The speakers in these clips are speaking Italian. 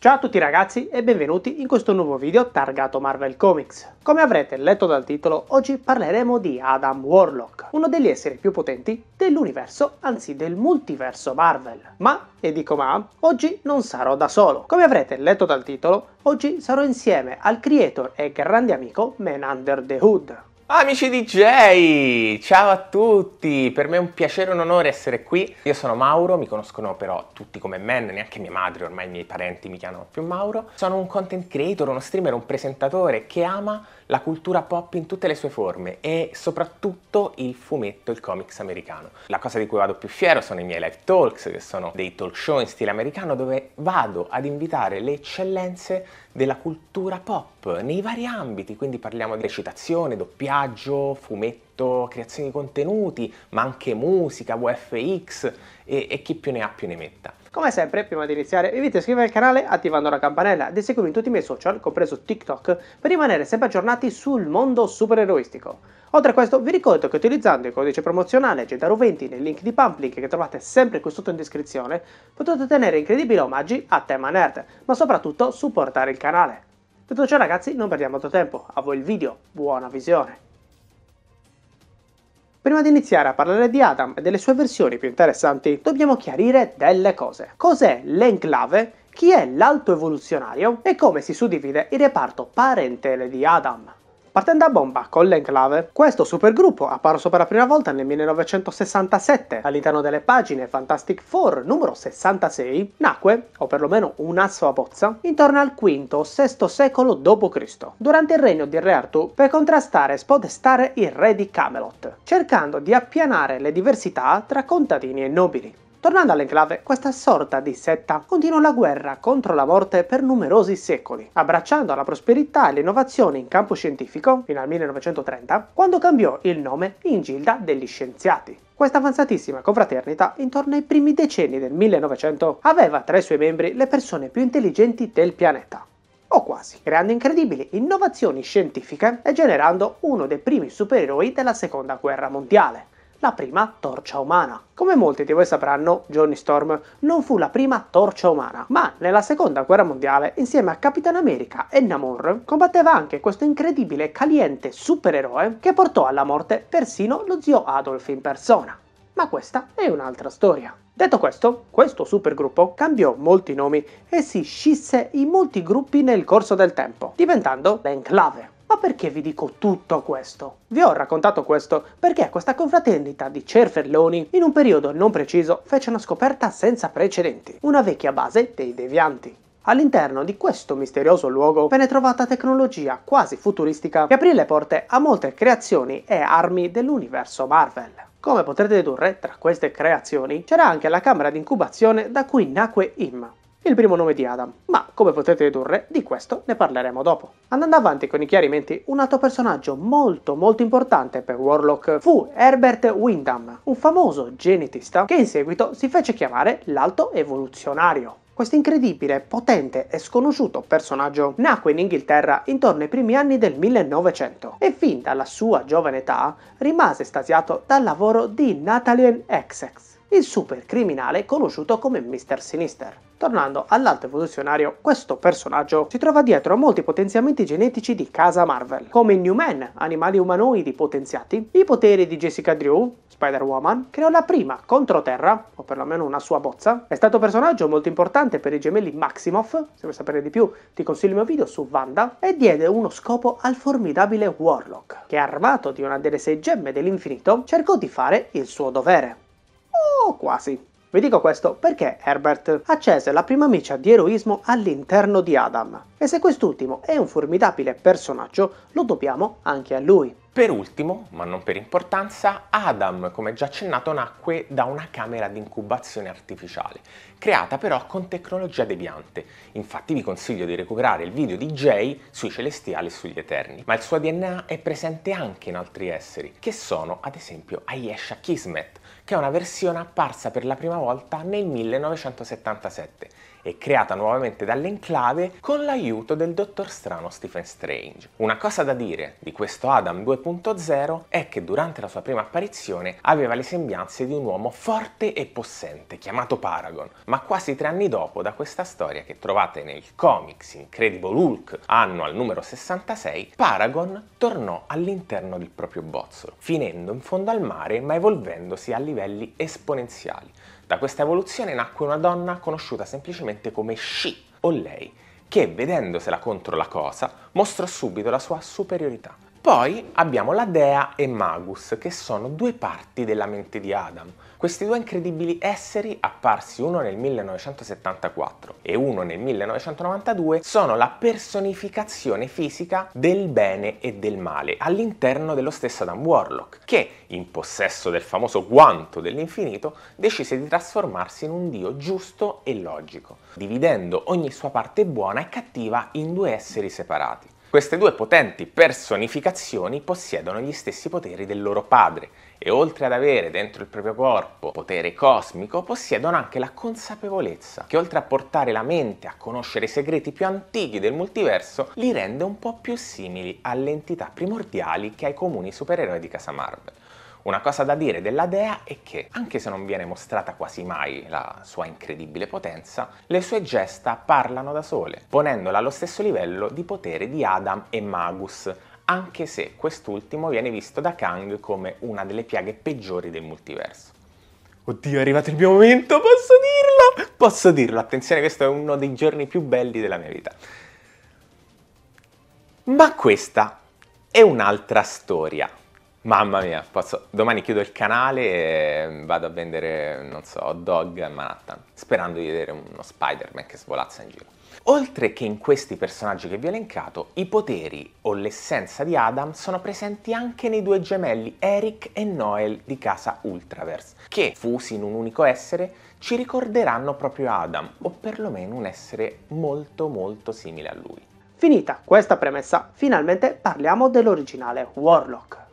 Ciao a tutti ragazzi e benvenuti in questo nuovo video targato Marvel Comics. Come avrete letto dal titolo, oggi parleremo di Adam Warlock, uno degli esseri più potenti dell'universo, anzi del multiverso Marvel. Ma, e dico ma, oggi non sarò da solo. Come avrete letto dal titolo, oggi sarò insieme al creator e grande amico Man Under the Hood. Amici DJ, ciao a tutti, per me è un piacere e un onore essere qui. Io sono Mauro, mi conoscono però tutti come me, neanche mia madre, ormai i miei parenti mi chiamano più Mauro. Sono un content creator, uno streamer, un presentatore che ama la cultura pop in tutte le sue forme e soprattutto il fumetto, il comics americano. La cosa di cui vado più fiero sono i miei live talks, che sono dei talk show in stile americano dove vado ad invitare le eccellenze della cultura pop nei vari ambiti, quindi parliamo di recitazione, doppiaggio, fumetto, progetto, creazione di contenuti, ma anche musica, VFX e, e chi più ne ha più ne metta. Come sempre, prima di iniziare, vi invito a iscrivervi al canale attivando la campanella ed eseguirmi in tutti i miei social, compreso TikTok, per rimanere sempre aggiornati sul mondo supereroistico. Oltre a questo, vi ricordo che utilizzando il codice promozionale Gentaro20 nel link di Pamplink che trovate sempre qui sotto in descrizione, potete ottenere incredibili omaggi a tema nerd, ma soprattutto supportare il canale. Detto ciò ragazzi, non perdiamo altro tempo, a voi il video, buona visione! Prima di iniziare a parlare di Adam e delle sue versioni più interessanti, dobbiamo chiarire delle cose. Cos'è l'enclave chi è l'alto evoluzionario e come si suddivide il reparto parentele di Adam. Partendo a bomba con l'Enclave, questo supergruppo, apparso per la prima volta nel 1967 all'interno delle pagine Fantastic Four numero 66, nacque, o perlomeno una sua a bozza, intorno al V o VI secolo d.C., durante il regno di Re Artù per contrastare e spodestare il re di Camelot, cercando di appianare le diversità tra contadini e nobili. Tornando all'enclave, questa sorta di setta continua la guerra contro la morte per numerosi secoli, abbracciando la prosperità e l'innovazione in campo scientifico fino al 1930, quando cambiò il nome in Gilda degli Scienziati. Questa avanzatissima confraternita, intorno ai primi decenni del 1900, aveva tra i suoi membri le persone più intelligenti del pianeta o quasi, creando incredibili innovazioni scientifiche e generando uno dei primi supereroi della seconda guerra mondiale la prima torcia umana. Come molti di voi sapranno, Johnny Storm non fu la prima torcia umana, ma nella seconda guerra mondiale, insieme a Capitan America e Namor, combatteva anche questo incredibile e caliente supereroe che portò alla morte persino lo zio Adolf in persona. Ma questa è un'altra storia. Detto questo, questo supergruppo cambiò molti nomi e si scisse in molti gruppi nel corso del tempo, diventando l'Enclave, ma perché vi dico tutto questo? Vi ho raccontato questo perché questa confraternita di cerfelloni in un periodo non preciso fece una scoperta senza precedenti, una vecchia base dei devianti. All'interno di questo misterioso luogo venne trovata tecnologia quasi futuristica che aprì le porte a molte creazioni e armi dell'universo Marvel. Come potrete dedurre, tra queste creazioni c'era anche la camera di incubazione da cui nacque Im, il primo nome di Adam, ma come potete dedurre di questo ne parleremo dopo. Andando avanti con i chiarimenti, un altro personaggio molto molto importante per Warlock fu Herbert Windham, un famoso genetista che in seguito si fece chiamare l'alto evoluzionario. Questo incredibile, potente e sconosciuto personaggio nacque in Inghilterra intorno ai primi anni del 1900 e fin dalla sua giovane età rimase estasiato dal lavoro di Natalie Essex il super criminale conosciuto come Mr. Sinister. Tornando all'alto evoluzionario, questo personaggio si trova dietro a molti potenziamenti genetici di casa Marvel, come i New Man, animali umanoidi potenziati, i poteri di Jessica Drew, Spider-Woman, creò la prima controterra, o perlomeno una sua bozza. È stato un personaggio molto importante per i gemelli Maximoff, se vuoi sapere di più ti consiglio il mio video su Wanda, e diede uno scopo al formidabile Warlock, che armato di una delle sei gemme dell'infinito cercò di fare il suo dovere. Oh, quasi. Vi dico questo perché Herbert accese la prima miccia di eroismo all'interno di Adam e se quest'ultimo è un formidabile personaggio lo dobbiamo anche a lui. Per ultimo, ma non per importanza, Adam, come già accennato, nacque da una camera di incubazione artificiale, creata però con tecnologia deviante. Infatti vi consiglio di recuperare il video di Jay sui celestiali e sugli eterni. Ma il suo DNA è presente anche in altri esseri, che sono ad esempio Ayesha Kismet, che è una versione apparsa per la prima volta nel 1977 e creata nuovamente dall'enclave con l'aiuto del dottor strano Stephen Strange. Una cosa da dire di questo Adam 2.0 è che durante la sua prima apparizione aveva le sembianze di un uomo forte e possente chiamato Paragon, ma quasi tre anni dopo da questa storia che trovate nel comics Incredible Hulk anno al numero 66, Paragon tornò all'interno del proprio bozzolo, finendo in fondo al mare ma evolvendosi a livelli esponenziali, da questa evoluzione nacque una donna conosciuta semplicemente come She o lei, che vedendosela contro la cosa mostrò subito la sua superiorità. Poi abbiamo la dea e Magus, che sono due parti della mente di Adam, questi due incredibili esseri, apparsi uno nel 1974 e uno nel 1992, sono la personificazione fisica del bene e del male all'interno dello stesso Adam Warlock, che, in possesso del famoso guanto dell'infinito, decise di trasformarsi in un dio giusto e logico, dividendo ogni sua parte buona e cattiva in due esseri separati. Queste due potenti personificazioni possiedono gli stessi poteri del loro padre e oltre ad avere dentro il proprio corpo potere cosmico, possiedono anche la consapevolezza, che oltre a portare la mente a conoscere i segreti più antichi del multiverso, li rende un po' più simili alle entità primordiali che ai comuni supereroi di casa Marvel. Una cosa da dire della dea è che, anche se non viene mostrata quasi mai la sua incredibile potenza, le sue gesta parlano da sole, ponendola allo stesso livello di potere di Adam e Magus, anche se quest'ultimo viene visto da Kang come una delle piaghe peggiori del multiverso. Oddio, è arrivato il mio momento, posso dirlo? Posso dirlo, attenzione, questo è uno dei giorni più belli della mia vita. Ma questa è un'altra storia. Mamma mia, posso... domani chiudo il canale e vado a vendere, non so, hot dog a Manhattan, sperando di vedere uno Spider-Man che svolazza in giro. Oltre che in questi personaggi che vi ho elencato, i poteri o l'essenza di Adam sono presenti anche nei due gemelli Eric e Noel di casa Ultraverse, che, fusi in un unico essere, ci ricorderanno proprio Adam, o perlomeno un essere molto molto simile a lui. Finita questa premessa, finalmente parliamo dell'originale Warlock.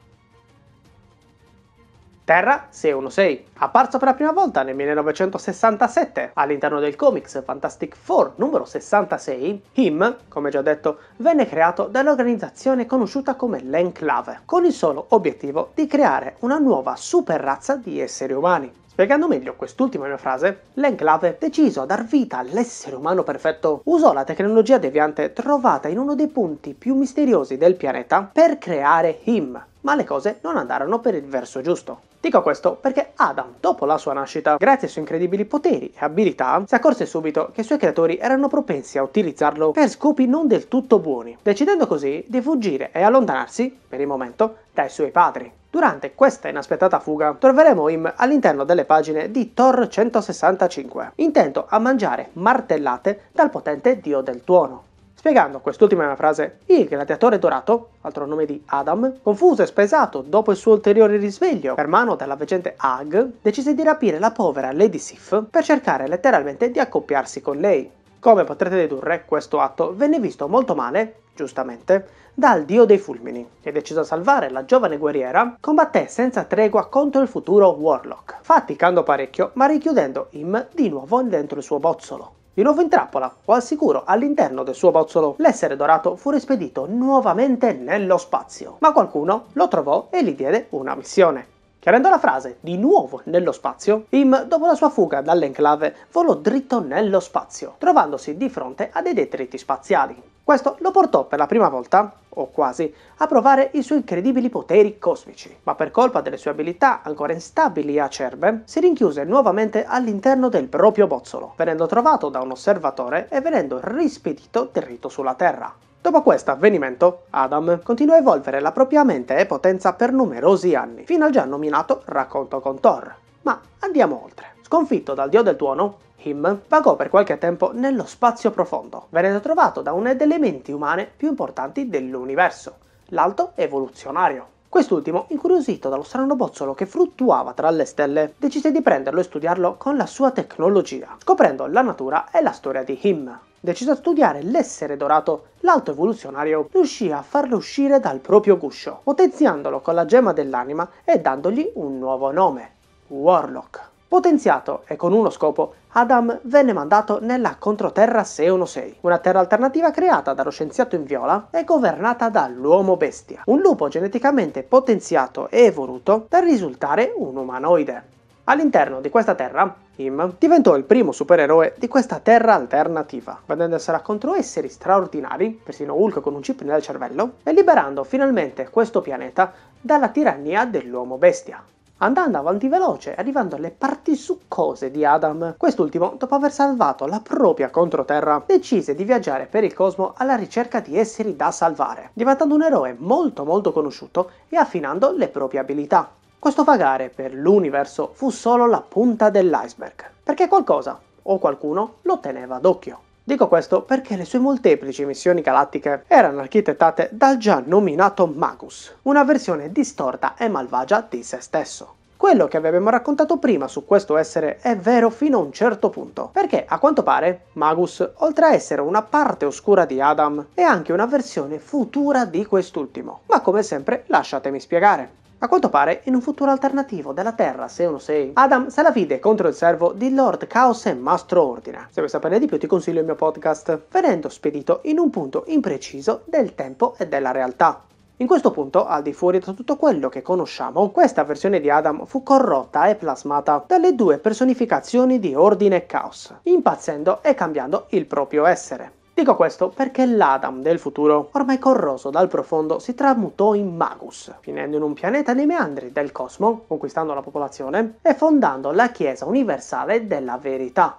Terra 616, apparso per la prima volta nel 1967 all'interno del comics Fantastic Four numero 66, Him, come già detto, venne creato dall'organizzazione conosciuta come l'Enclave, con il solo obiettivo di creare una nuova super razza di esseri umani. Spiegando meglio quest'ultima mia frase, l'Enclave, deciso a dar vita all'essere umano perfetto, usò la tecnologia deviante trovata in uno dei punti più misteriosi del pianeta per creare Him, ma le cose non andarono per il verso giusto. Dico questo perché Adam, dopo la sua nascita, grazie ai suoi incredibili poteri e abilità, si accorse subito che i suoi creatori erano propensi a utilizzarlo per scopi non del tutto buoni, decidendo così di fuggire e allontanarsi, per il momento, dai suoi padri. Durante questa inaspettata fuga troveremo Im all'interno delle pagine di Thor 165, intento a mangiare martellate dal potente dio del tuono. Spiegando quest'ultima frase, il gladiatore dorato, altro nome di Adam, confuso e spesato dopo il suo ulteriore risveglio per mano della veggente Hag, decise di rapire la povera Lady Sif per cercare letteralmente di accoppiarsi con lei. Come potrete dedurre, questo atto venne visto molto male, giustamente, dal dio dei fulmini e deciso a salvare la giovane guerriera, combatté senza tregua contro il futuro Warlock, faticando parecchio ma richiudendo Im di nuovo dentro il suo bozzolo. Di nuovo in trappola, o al sicuro all'interno del suo bozzolo, l'essere dorato fu rispedito nuovamente nello spazio, ma qualcuno lo trovò e gli diede una missione. Chiarendo la frase di nuovo nello spazio, Im, dopo la sua fuga dall'enclave, volò dritto nello spazio, trovandosi di fronte a dei detriti spaziali. Questo lo portò per la prima volta, o quasi, a provare i suoi incredibili poteri cosmici, ma per colpa delle sue abilità ancora instabili e acerbe, si rinchiuse nuovamente all'interno del proprio bozzolo, venendo trovato da un osservatore e venendo rispedito dritto sulla Terra. Dopo questo avvenimento, Adam continuò a evolvere la propria mente e potenza per numerosi anni, fino al già nominato racconto con Thor. Ma andiamo oltre. Sconfitto dal dio del tuono, Him vagò per qualche tempo nello spazio profondo, venendo trovato da una delle menti umane più importanti dell'universo, l'alto evoluzionario. Quest'ultimo, incuriosito dallo strano bozzolo che fluttuava tra le stelle, decise di prenderlo e studiarlo con la sua tecnologia, scoprendo la natura e la storia di Him deciso a studiare l'essere dorato, l'alto evoluzionario riuscì a farlo uscire dal proprio guscio, potenziandolo con la gemma dell'anima e dandogli un nuovo nome, Warlock. Potenziato e con uno scopo, Adam venne mandato nella controterra 616, una terra alternativa creata dallo scienziato in viola e governata dall'uomo bestia, un lupo geneticamente potenziato e evoluto da risultare un umanoide. All'interno di questa terra Him diventò il primo supereroe di questa terra alternativa, vendendosi contro esseri straordinari, persino Hulk con un chip nel cervello, e liberando finalmente questo pianeta dalla tirannia dell'uomo bestia. Andando avanti veloce, arrivando alle parti succose di Adam, quest'ultimo, dopo aver salvato la propria controterra, decise di viaggiare per il cosmo alla ricerca di esseri da salvare, diventando un eroe molto molto conosciuto e affinando le proprie abilità. Questo pagare per l'universo fu solo la punta dell'iceberg, perché qualcosa o qualcuno lo teneva d'occhio. Dico questo perché le sue molteplici missioni galattiche erano architettate dal già nominato Magus, una versione distorta e malvagia di se stesso. Quello che vi abbiamo raccontato prima su questo essere è vero fino a un certo punto, perché a quanto pare Magus, oltre a essere una parte oscura di Adam, è anche una versione futura di quest'ultimo. Ma come sempre lasciatemi spiegare. A quanto pare, in un futuro alternativo della Terra 616, Adam se la vide contro il servo di Lord Chaos e Mastro Ordina. Se vuoi saperne di più ti consiglio il mio podcast, venendo spedito in un punto impreciso del tempo e della realtà. In questo punto, al di fuori da tutto quello che conosciamo, questa versione di Adam fu corrotta e plasmata dalle due personificazioni di ordine e caos, impazzendo e cambiando il proprio essere. Dico questo perché l'Adam del futuro, ormai corroso dal profondo, si tramutò in Magus, finendo in un pianeta nei meandri del cosmo, conquistando la popolazione e fondando la Chiesa Universale della Verità,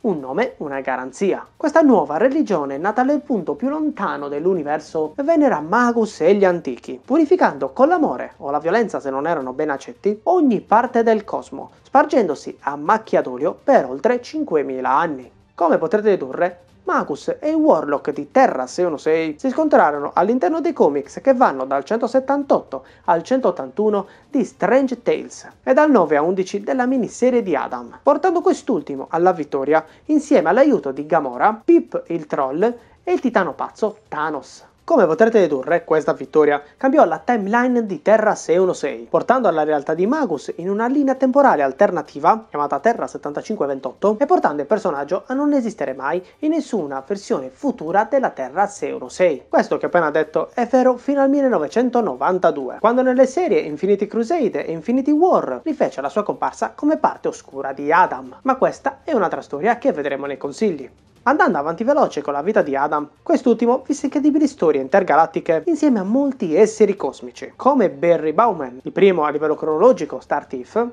un nome, una garanzia. Questa nuova religione, nata nel punto più lontano dell'universo, venera Magus e gli antichi, purificando con l'amore, o la violenza se non erano ben accetti, ogni parte del cosmo, spargendosi a macchia d'olio per oltre 5.000 anni. Come potrete dedurre, Magus e i Warlock di Terra 616 si scontrarono all'interno dei comics che vanno dal 178 al 181 di Strange Tales e dal 9 a 11 della miniserie di Adam, portando quest'ultimo alla vittoria insieme all'aiuto di Gamora, Pip il Troll e il titano pazzo Thanos. Come potrete dedurre, questa vittoria cambiò la timeline di Terra 616, portando alla realtà di Magus in una linea temporale alternativa chiamata Terra 7528 e portando il personaggio a non esistere mai in nessuna versione futura della Terra 616. Questo che ho appena detto è vero fino al 1992, quando nelle serie Infinity Crusade e Infinity War rifece la sua comparsa come parte oscura di Adam. Ma questa è un'altra storia che vedremo nei consigli. Andando avanti veloce con la vita di Adam, quest'ultimo visse incredibili storie intergalattiche insieme a molti esseri cosmici, come Barry Bauman, il primo a livello cronologico Star Thief,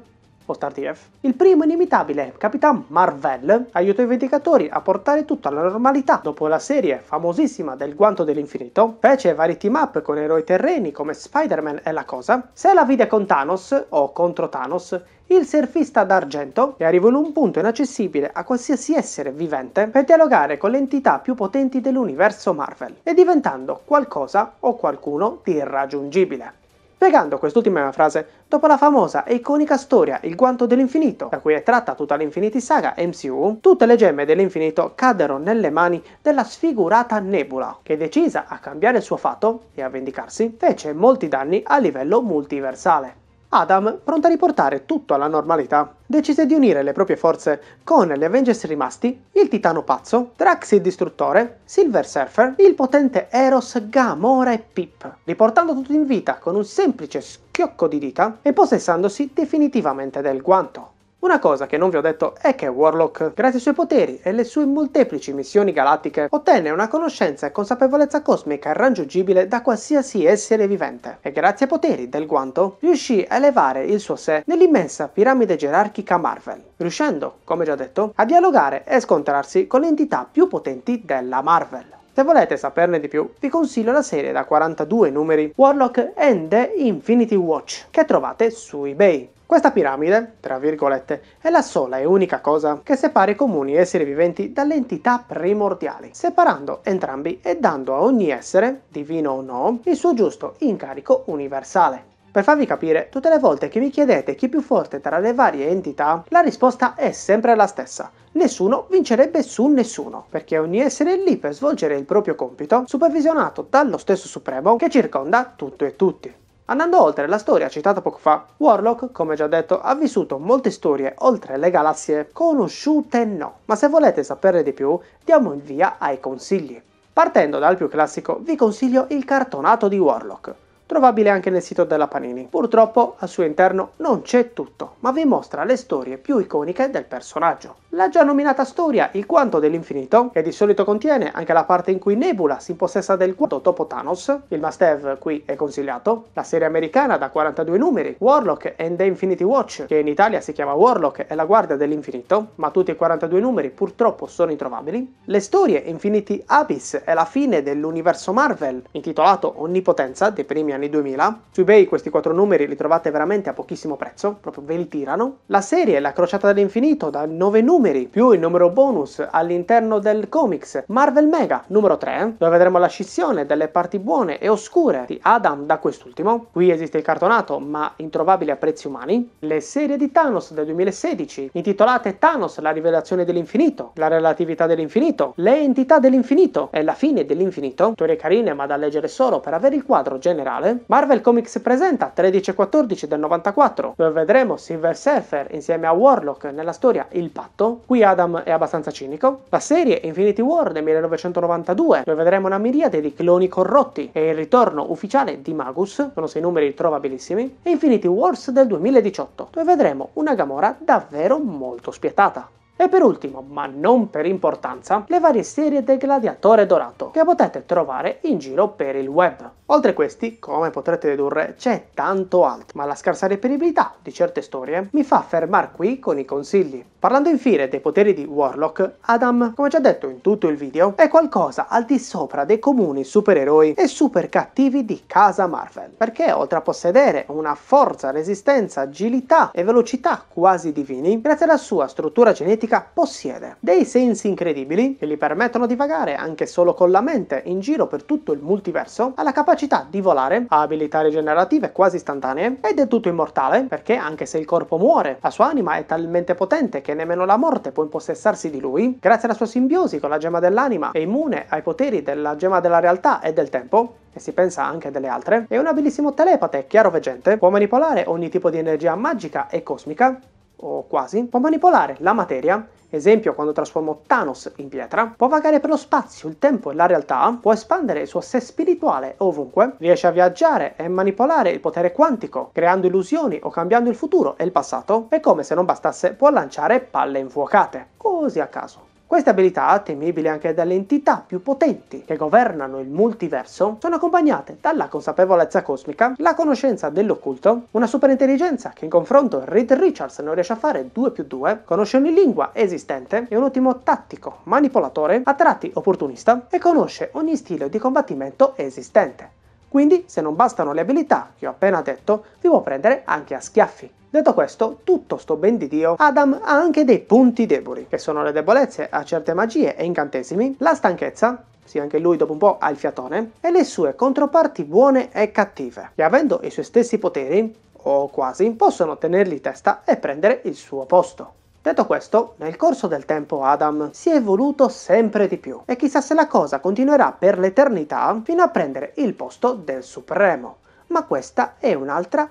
spostarti F. Il primo inimitabile, Capitan Marvel, aiutò i Vendicatori a portare tutto alla normalità dopo la serie famosissima del Guanto dell'Infinito, fece vari team up con eroi terreni come Spider-Man e la Cosa. Se la vide con Thanos, o contro Thanos, il surfista d'argento è arrivato in un punto inaccessibile a qualsiasi essere vivente per dialogare con le entità più potenti dell'universo Marvel e diventando qualcosa o qualcuno di irraggiungibile. Spiegando quest'ultima frase, dopo la famosa e iconica storia Il guanto dell'infinito, da cui è tratta tutta l'Infinity Saga MCU, tutte le gemme dell'infinito caddero nelle mani della sfigurata Nebula, che decisa a cambiare il suo fatto e a vendicarsi, fece molti danni a livello multiversale. Adam, pronta a riportare tutto alla normalità, decise di unire le proprie forze con gli Avengers rimasti, il Titano Pazzo, Drax il Distruttore, Silver Surfer, il potente Eros, Gamora e Pip, riportando tutti in vita con un semplice schiocco di dita e possessandosi definitivamente del guanto. Una cosa che non vi ho detto è che Warlock, grazie ai suoi poteri e alle sue molteplici missioni galattiche, ottenne una conoscenza e consapevolezza cosmica irraggiungibile da qualsiasi essere vivente e grazie ai poteri del guanto riuscì a elevare il suo sé nell'immensa piramide gerarchica Marvel, riuscendo, come già detto, a dialogare e scontrarsi con le entità più potenti della Marvel. Se volete saperne di più, vi consiglio la serie da 42 numeri Warlock and the Infinity Watch, che trovate su eBay. Questa piramide, tra virgolette, è la sola e unica cosa che separa i comuni esseri viventi dalle entità primordiali, separando entrambi e dando a ogni essere, divino o no, il suo giusto incarico universale. Per farvi capire, tutte le volte che mi chiedete chi è più forte tra le varie entità, la risposta è sempre la stessa. Nessuno vincerebbe su nessuno, perché ogni essere è lì per svolgere il proprio compito, supervisionato dallo stesso Supremo che circonda tutto e tutti. Andando oltre la storia citata poco fa, Warlock, come già detto, ha vissuto molte storie oltre le galassie conosciute no, ma se volete saperne di più, diamo il via ai consigli. Partendo dal più classico, vi consiglio il cartonato di Warlock trovabile anche nel sito della Panini. Purtroppo al suo interno non c'è tutto, ma vi mostra le storie più iconiche del personaggio. La già nominata storia Il Quanto dell'Infinito, che di solito contiene anche la parte in cui Nebula si impossessa del quanto dopo Thanos, il must have qui è consigliato, la serie americana da 42 numeri, Warlock and the Infinity Watch, che in Italia si chiama Warlock e la Guardia dell'Infinito, ma tutti e 42 numeri purtroppo sono introvabili, le storie Infinity Abyss e la fine dell'universo Marvel, intitolato Onnipotenza dei primi anni anni 2000. Su eBay questi quattro numeri li trovate veramente a pochissimo prezzo, proprio ve li tirano. La serie La Crociata dell'Infinito da 9 numeri, più il numero bonus all'interno del comics Marvel Mega numero 3, dove vedremo la scissione delle parti buone e oscure di Adam da quest'ultimo. Qui esiste il cartonato, ma introvabile a prezzi umani. Le serie di Thanos del 2016, intitolate Thanos la rivelazione dell'infinito, la relatività dell'infinito, le entità dell'infinito e la fine dell'infinito. Teorie carine ma da leggere solo per avere il quadro generale 1999, Marvel Comics presenta 13 e 14 del 94, dove vedremo Silver Surfer insieme a Warlock nella storia Il Patto, qui Adam è abbastanza cinico, la serie Infinity War del 1992, dove vedremo una miriade di cloni corrotti e il ritorno ufficiale di Magus, sono sei numeri trovabilissimi, e Infinity Wars del 2018, dove vedremo una Gamora davvero molto spietata. E per ultimo, ma non per importanza, le varie serie del Gladiatore Dorato che potete trovare in giro per il web. Oltre a questi, come potrete dedurre, c'è tanto altro, ma la scarsa reperibilità di certe storie mi fa fermar qui con i consigli. Parlando infine dei poteri di Warlock, Adam, come già detto in tutto il video, è qualcosa al di sopra dei comuni supereroi e super cattivi di casa Marvel, perché oltre a possedere una forza, resistenza, agilità e velocità quasi divini, grazie alla sua struttura genetica possiede dei sensi incredibili che gli permettono di vagare anche solo con la mente in giro per tutto il multiverso, alla capacità capacità di volare, ha abilità rigenerative quasi istantanee ed è tutto immortale perché anche se il corpo muore, la sua anima è talmente potente che nemmeno la morte può impossessarsi di lui. Grazie alla sua simbiosi con la gemma dell'anima è immune ai poteri della gemma della realtà e del tempo, e si pensa anche delle altre, è un abilissimo telepate chiaroveggente, può manipolare ogni tipo di energia magica e cosmica, o quasi, può manipolare la materia esempio quando trasformo Thanos in pietra, può vagare per lo spazio, il tempo e la realtà, può espandere il suo sé spirituale ovunque, riesce a viaggiare e manipolare il potere quantico, creando illusioni o cambiando il futuro e il passato, e come se non bastasse può lanciare palle infuocate, così a caso. Queste abilità, temibili anche dalle entità più potenti che governano il multiverso, sono accompagnate dalla consapevolezza cosmica, la conoscenza dell'occulto, una superintelligenza che in confronto Reed Richards non riesce a fare 2 più 2, conosce ogni lingua esistente, è un ottimo tattico, manipolatore, a tratti opportunista e conosce ogni stile di combattimento esistente. Quindi, se non bastano le abilità che ho appena detto, vi può prendere anche a schiaffi. Detto questo, tutto sto ben di Dio, Adam ha anche dei punti deboli, che sono le debolezze a certe magie e incantesimi, la stanchezza, sì anche lui dopo un po' ha il fiatone, e le sue controparti buone e cattive, che avendo i suoi stessi poteri, o quasi, possono tenergli testa e prendere il suo posto. Detto questo, nel corso del tempo Adam si è evoluto sempre di più e chissà se la cosa continuerà per l'eternità fino a prendere il posto del Supremo, ma questa è un'altra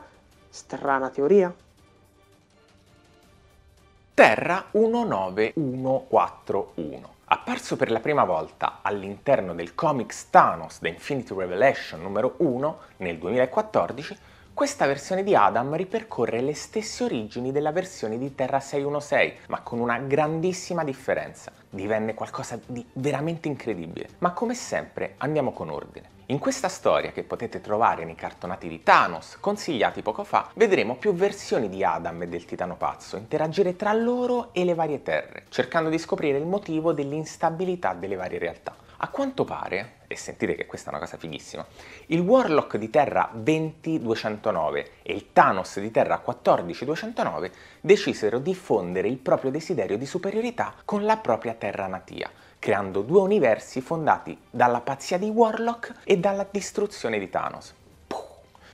strana teoria. Terra 19141. Apparso per la prima volta all'interno del comics Thanos The Infinity Revelation numero 1 nel 2014, questa versione di Adam ripercorre le stesse origini della versione di Terra 616, ma con una grandissima differenza. Divenne qualcosa di veramente incredibile, ma come sempre andiamo con ordine. In questa storia, che potete trovare nei cartonati di Thanos, consigliati poco fa, vedremo più versioni di Adam e del Titano Pazzo interagire tra loro e le varie terre, cercando di scoprire il motivo dell'instabilità delle varie realtà. A quanto pare, e sentite che questa è una cosa fighissima. Il Warlock di Terra 20209 e il Thanos di Terra 14209 decisero di fondere il proprio desiderio di superiorità con la propria Terra natia, creando due universi fondati dalla pazzia di Warlock e dalla distruzione di Thanos.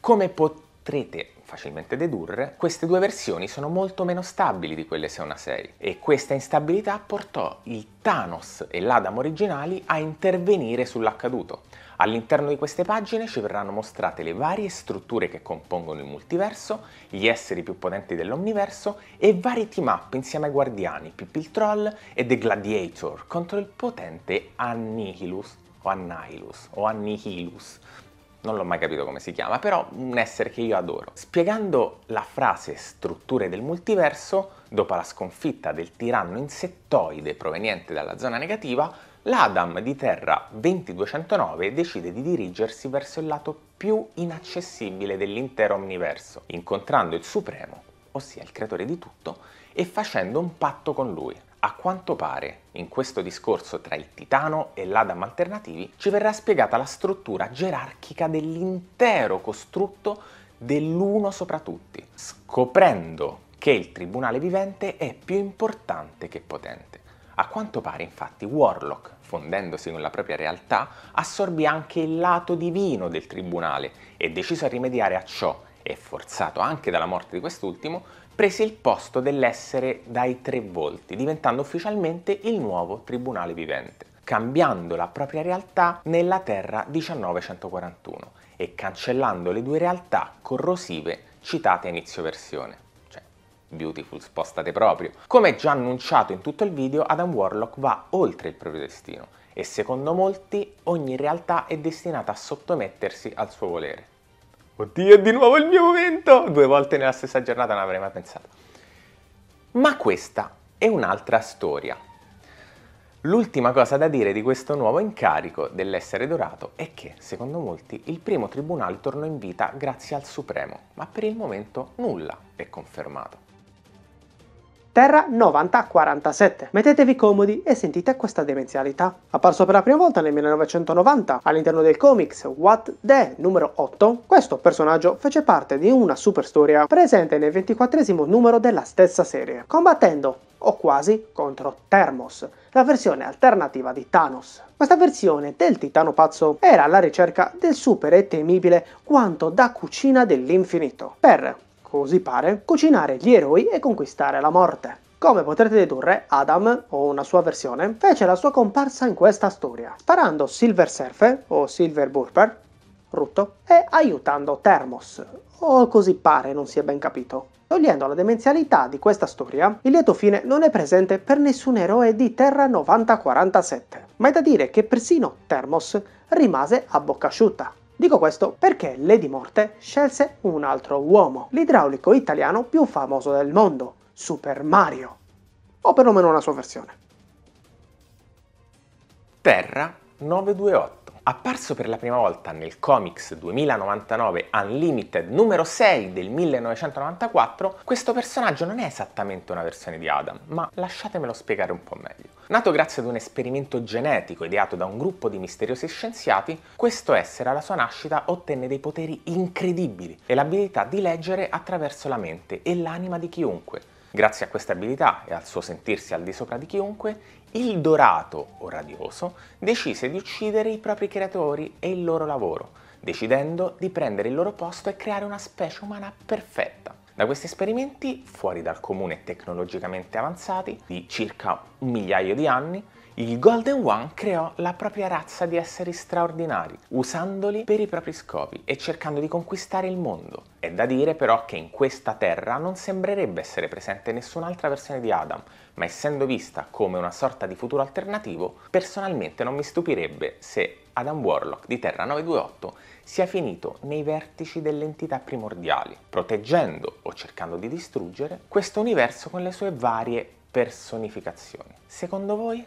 Come potrete facilmente dedurre, queste due versioni sono molto meno stabili di quelle Seona 6 e questa instabilità portò il Thanos e l'Adam originali a intervenire sull'accaduto. All'interno di queste pagine ci verranno mostrate le varie strutture che compongono il multiverso, gli esseri più potenti dell'omniverso e vari team up insieme ai guardiani, Pippi Troll e The Gladiator contro il potente Annihilus o Annihilus o Annihilus non l'ho mai capito come si chiama, però un essere che io adoro. Spiegando la frase strutture del multiverso, dopo la sconfitta del tiranno insettoide proveniente dalla zona negativa, l'Adam di Terra 2209 decide di dirigersi verso il lato più inaccessibile dell'intero universo, incontrando il Supremo, ossia il creatore di tutto, e facendo un patto con lui. A quanto pare, in questo discorso tra il Titano e l'Adam alternativi, ci verrà spiegata la struttura gerarchica dell'intero costrutto dell'uno sopra tutti, scoprendo che il tribunale vivente è più importante che potente. A quanto pare, infatti, Warlock, fondendosi con la propria realtà, assorbì anche il lato divino del tribunale e deciso a rimediare a ciò, e forzato anche dalla morte di quest'ultimo, prese il posto dell'essere dai tre volti, diventando ufficialmente il nuovo tribunale vivente, cambiando la propria realtà nella Terra 1941 e cancellando le due realtà corrosive citate a inizio versione. Cioè, beautiful, spostate proprio. Come già annunciato in tutto il video, Adam Warlock va oltre il proprio destino e secondo molti ogni realtà è destinata a sottomettersi al suo volere oddio, è di nuovo il mio momento! Due volte nella stessa giornata non avrei mai pensato. Ma questa è un'altra storia. L'ultima cosa da dire di questo nuovo incarico dell'essere dorato è che, secondo molti, il primo tribunale tornò in vita grazie al Supremo, ma per il momento nulla è confermato. Terra 90 47. Mettetevi comodi e sentite questa demenzialità. Apparso per la prima volta nel 1990 all'interno del comics What The numero 8, questo personaggio fece parte di una super storia presente nel 24 numero della stessa serie, combattendo o quasi contro Thermos, la versione alternativa di Thanos. Questa versione del titano pazzo era alla ricerca del super e temibile quanto da cucina dell'infinito, per così pare, cucinare gli eroi e conquistare la morte. Come potrete dedurre, Adam, o una sua versione, fece la sua comparsa in questa storia, sparando Silver Surfer, o Silver Burper, Rutto, e aiutando Thermos, o così pare, non si è ben capito. Togliendo la demenzialità di questa storia, il lieto fine non è presente per nessun eroe di Terra 9047, ma è da dire che persino Thermos rimase a bocca asciutta. Dico questo perché Lady Morte scelse un altro uomo, l'idraulico italiano più famoso del mondo, Super Mario, o perlomeno una sua versione. Terra 928 Apparso per la prima volta nel comics 2099 Unlimited numero 6 del 1994, questo personaggio non è esattamente una versione di Adam, ma lasciatemelo spiegare un po' meglio. Nato grazie ad un esperimento genetico ideato da un gruppo di misteriosi scienziati, questo essere alla sua nascita ottenne dei poteri incredibili e l'abilità di leggere attraverso la mente e l'anima di chiunque, Grazie a queste abilità e al suo sentirsi al di sopra di chiunque, il Dorato, o Radioso, decise di uccidere i propri creatori e il loro lavoro, decidendo di prendere il loro posto e creare una specie umana perfetta. Da questi esperimenti, fuori dal comune tecnologicamente avanzati, di circa un migliaio di anni, il Golden One creò la propria razza di esseri straordinari, usandoli per i propri scopi e cercando di conquistare il mondo. È da dire però che in questa terra non sembrerebbe essere presente nessun'altra versione di Adam, ma essendo vista come una sorta di futuro alternativo, personalmente non mi stupirebbe se Adam Warlock di Terra 928 sia finito nei vertici delle entità primordiali, proteggendo o cercando di distruggere questo universo con le sue varie personificazioni. Secondo voi?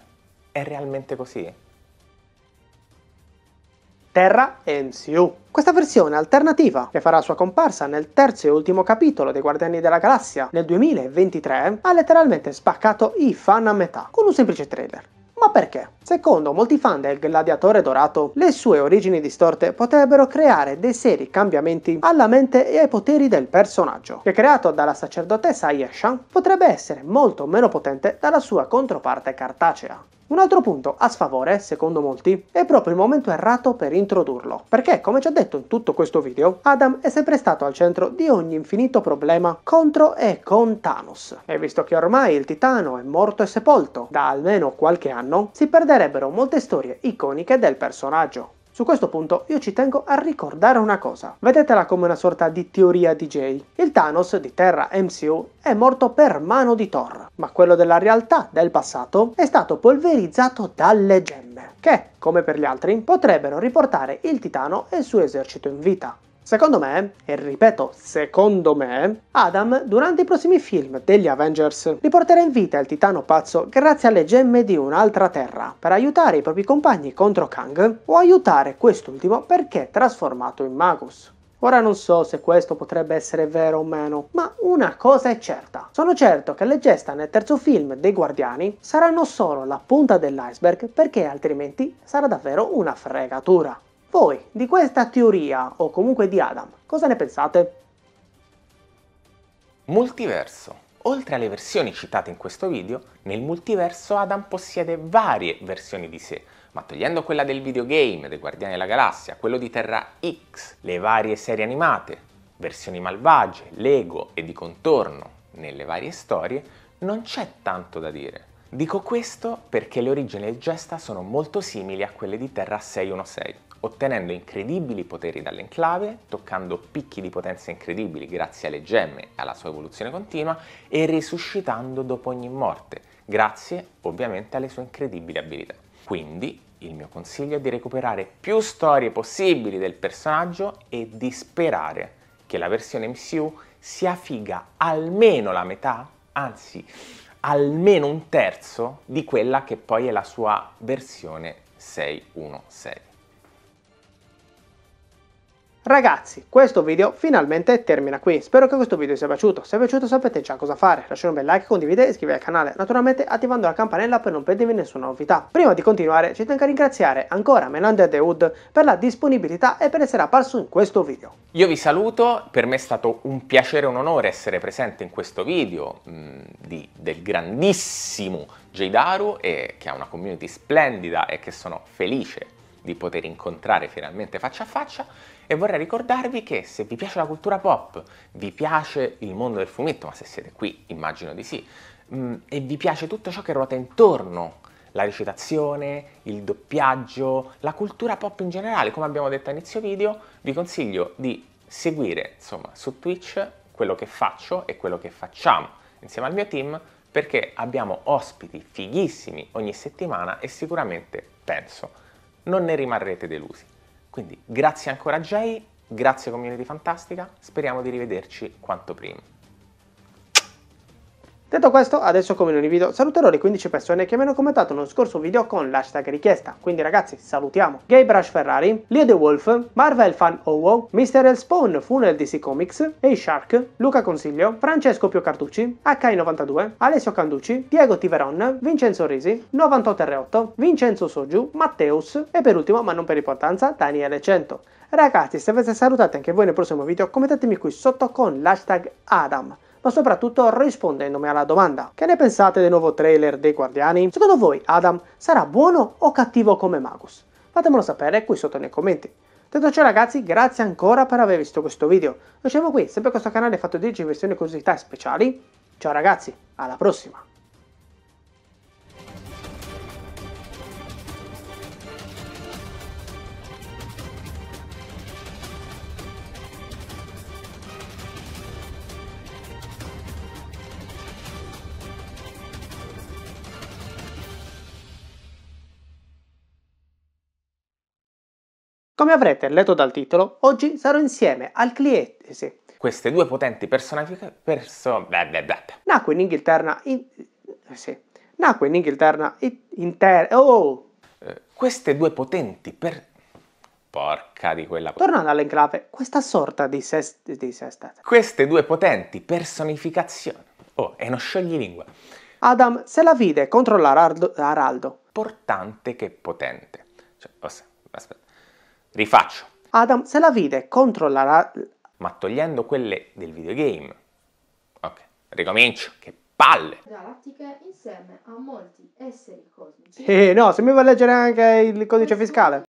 È realmente così? Terra MCU. Questa versione alternativa, che farà sua comparsa nel terzo e ultimo capitolo dei Guardiani della Galassia nel 2023, ha letteralmente spaccato i fan a metà con un semplice trailer. Ma perché? Secondo molti fan del Gladiatore Dorato, le sue origini distorte potrebbero creare dei seri cambiamenti alla mente e ai poteri del personaggio, che creato dalla sacerdotessa Yeshan potrebbe essere molto meno potente dalla sua controparte cartacea. Un altro punto a sfavore, secondo molti, è proprio il momento errato per introdurlo, perché come già detto in tutto questo video, Adam è sempre stato al centro di ogni infinito problema contro e con Thanos. E visto che ormai il titano è morto e sepolto da almeno qualche anno, si perderebbero molte storie iconiche del personaggio. Su questo punto io ci tengo a ricordare una cosa. Vedetela come una sorta di teoria DJ. Il Thanos di Terra MCU è morto per mano di Thor, ma quello della realtà del passato è stato polverizzato dalle gemme, che, come per gli altri, potrebbero riportare il Titano e il suo esercito in vita. Secondo me, e ripeto, secondo me, Adam durante i prossimi film degli Avengers riporterà in vita il titano pazzo grazie alle gemme di un'altra terra per aiutare i propri compagni contro Kang o aiutare quest'ultimo perché trasformato in Magus. Ora non so se questo potrebbe essere vero o meno, ma una cosa è certa. Sono certo che le gesta nel terzo film dei Guardiani saranno solo la punta dell'iceberg perché altrimenti sarà davvero una fregatura. Voi di questa teoria, o comunque di Adam, cosa ne pensate? Multiverso. Oltre alle versioni citate in questo video, nel multiverso Adam possiede varie versioni di sé, ma togliendo quella del videogame dei Guardiani della Galassia, quello di Terra X, le varie serie animate, versioni malvagie, Lego e di contorno nelle varie storie, non c'è tanto da dire. Dico questo perché le origini del gesta sono molto simili a quelle di Terra 616 ottenendo incredibili poteri dall'enclave, toccando picchi di potenza incredibili grazie alle gemme e alla sua evoluzione continua e risuscitando dopo ogni morte, grazie ovviamente alle sue incredibili abilità. Quindi il mio consiglio è di recuperare più storie possibili del personaggio e di sperare che la versione MCU sia figa almeno la metà, anzi almeno un terzo di quella che poi è la sua versione 616. Ragazzi, questo video finalmente termina qui. Spero che questo video vi sia piaciuto. Se è piaciuto sapete già cosa fare. Lasciate un bel like, condividete e iscrivetevi al canale. Naturalmente attivando la campanella per non perdervi nessuna novità. Prima di continuare ci tengo a ringraziare ancora Menander The Hood per la disponibilità e per essere apparso in questo video. Io vi saluto, per me è stato un piacere e un onore essere presente in questo video mh, mm, di, del grandissimo Jidaru eh, che ha una community splendida e che sono felice di poter incontrare finalmente faccia a faccia e vorrei ricordarvi che se vi piace la cultura pop, vi piace il mondo del fumetto, ma se siete qui immagino di sì, mm, e vi piace tutto ciò che ruota intorno la recitazione, il doppiaggio, la cultura pop in generale, come abbiamo detto a inizio video, vi consiglio di seguire insomma, su Twitch quello che faccio e quello che facciamo insieme al mio team perché abbiamo ospiti fighissimi ogni settimana e sicuramente penso non ne rimarrete delusi. Quindi grazie ancora Jay, grazie community fantastica, speriamo di rivederci quanto prima. Detto questo, adesso come in ogni video saluterò le 15 persone che mi hanno commentato nello scorso video con l'hashtag richiesta, quindi ragazzi salutiamo Gaybrush Ferrari, Leo The Wolf, Marvel Fan Owo, Mr. El Spawn Funnel DC Comics, A Shark, Luca Consiglio, Francesco Pio Cartucci, HI92, Alessio Canducci, Diego Tiveron, Vincenzo Risi, 98R8, Vincenzo Soju, Matteus e per ultimo ma non per importanza Daniele 100. Ragazzi se avete salutato anche voi nel prossimo video commentatemi qui sotto con l'hashtag Adam ma soprattutto rispondendomi alla domanda. Che ne pensate del nuovo trailer dei Guardiani? Secondo voi Adam sarà buono o cattivo come Magus? Fatemelo sapere qui sotto nei commenti. Detto ciò ragazzi, grazie ancora per aver visto questo video. Noi siamo qui, sempre questo canale fatto di versioni e curiosità speciali. Ciao ragazzi, alla prossima! Come avrete letto dal titolo, oggi sarò insieme al cliente. Sì. Queste due potenti personalità perso... Blah, blah, blah. Nacque in Inghilterra... In... Sì. Nacque in Inghilterra... In... Inter... Oh! Eh, queste due potenti per... Porca di quella... Tornando all'enclave, questa sorta di sest... di sestet. Queste due potenti personificazioni... Oh, e non sciogli lingua. Adam se la vide contro l'araldo. Portante che potente. Cioè, ossia, oh, aspetta Rifaccio. Adam se la vide contro la... Ra- Ma togliendo quelle del videogame. Ok, ricomincio. Che palle! Galattiche insieme a molti esseri cosmici. Eh no, se mi vuoi leggere anche il codice fiscale.